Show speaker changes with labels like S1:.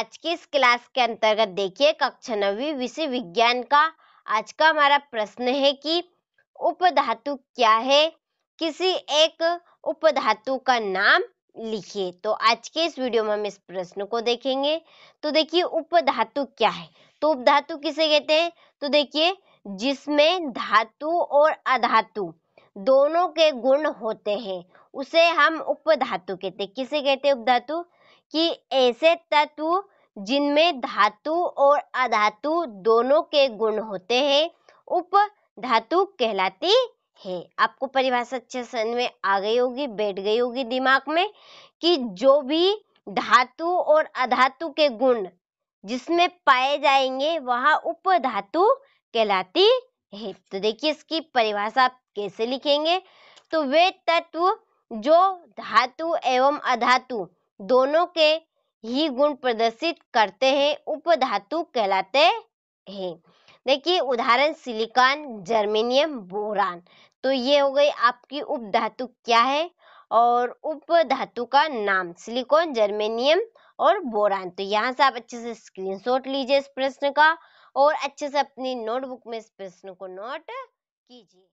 S1: आज की इस क्लास के अंतर्गत देखिए कक्षा नवी विषय विज्ञान का आज का हमारा प्रश्न है कि उपधातु क्या है किसी एक उपधातु का नाम लिखिए तो आज के इस वीडियो में हम इस प्रश्न को देखेंगे तो देखिए उपधातु क्या है तो उपधातु किसे कहते हैं तो देखिए जिसमें धातु और अधातु दोनों के गुण होते हैं उसे हम उपधातु कहते हैं किसे कहते हैं उपधातु कि ऐसे तत्व जिनमें धातु और अधातु दोनों के गुण होते हैं उप धातु कहलाती है आपको परिभाषा अच्छे समझ में आ गई होगी बैठ गई होगी दिमाग में कि जो भी धातु और अधातु के गुण जिसमें पाए जाएंगे वह उप धातु कहलाती है तो देखिए इसकी परिभाषा आप कैसे लिखेंगे तो वे तत्व जो धातु एवं अधातु दोनों के ही गुण प्रदर्शित करते हैं उपधातु कहलाते हैं देखिए उदाहरण सिलिकॉन जर्मेनियम बोरान तो ये हो गई आपकी उपधातु क्या है और उपधातु का नाम सिलिकॉन जर्मेनियम और बोरान तो यहाँ से आप अच्छे से स्क्रीनशॉट लीजिए इस प्रश्न का और अच्छे से अपनी नोटबुक में इस प्रश्न को नोट कीजिए